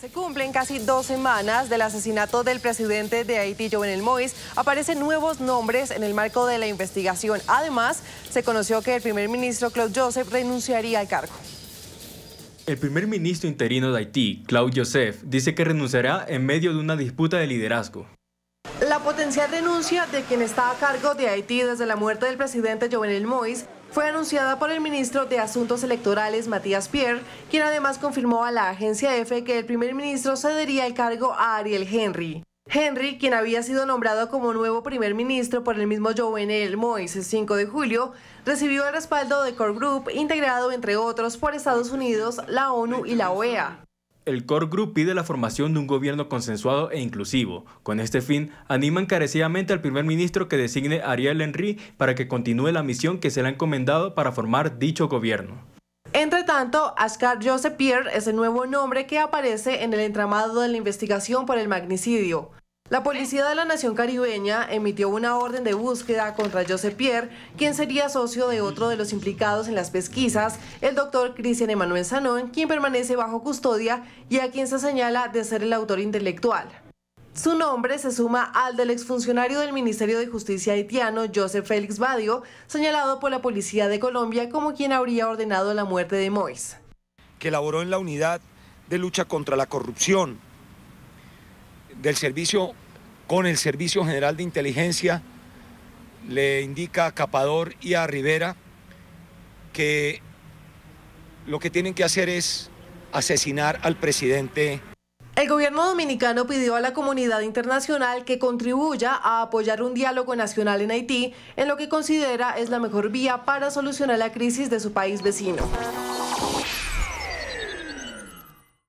Se cumplen casi dos semanas del asesinato del presidente de Haití, Jovenel Moïse. Aparecen nuevos nombres en el marco de la investigación. Además, se conoció que el primer ministro Claude Joseph renunciaría al cargo. El primer ministro interino de Haití, Claude Joseph, dice que renunciará en medio de una disputa de liderazgo. La potencial denuncia de quien está a cargo de Haití desde la muerte del presidente Jovenel Moïse fue anunciada por el ministro de Asuntos Electorales, Matías Pierre, quien además confirmó a la agencia EFE que el primer ministro cedería el cargo a Ariel Henry. Henry, quien había sido nombrado como nuevo primer ministro por el mismo Jovenel Moïse el 5 de julio, recibió el respaldo de Core Group, integrado entre otros por Estados Unidos, la ONU y la OEA. El core group pide la formación de un gobierno consensuado e inclusivo. Con este fin, anima encarecidamente al primer ministro que designe Ariel Henry para que continúe la misión que se le ha encomendado para formar dicho gobierno. Entre tanto, Joseph Pierre es el nuevo nombre que aparece en el entramado de la investigación por el magnicidio. La Policía de la Nación Caribeña emitió una orden de búsqueda contra Joseph Pierre, quien sería socio de otro de los implicados en las pesquisas, el doctor Cristian Emanuel Sanón, quien permanece bajo custodia y a quien se señala de ser el autor intelectual. Su nombre se suma al del exfuncionario del Ministerio de Justicia haitiano, Joseph Félix Badio, señalado por la Policía de Colombia como quien habría ordenado la muerte de Mois. Que laboró en la unidad de lucha contra la corrupción del servicio con el Servicio General de Inteligencia le indica a Capador y a Rivera que lo que tienen que hacer es asesinar al presidente. El gobierno dominicano pidió a la comunidad internacional que contribuya a apoyar un diálogo nacional en Haití en lo que considera es la mejor vía para solucionar la crisis de su país vecino.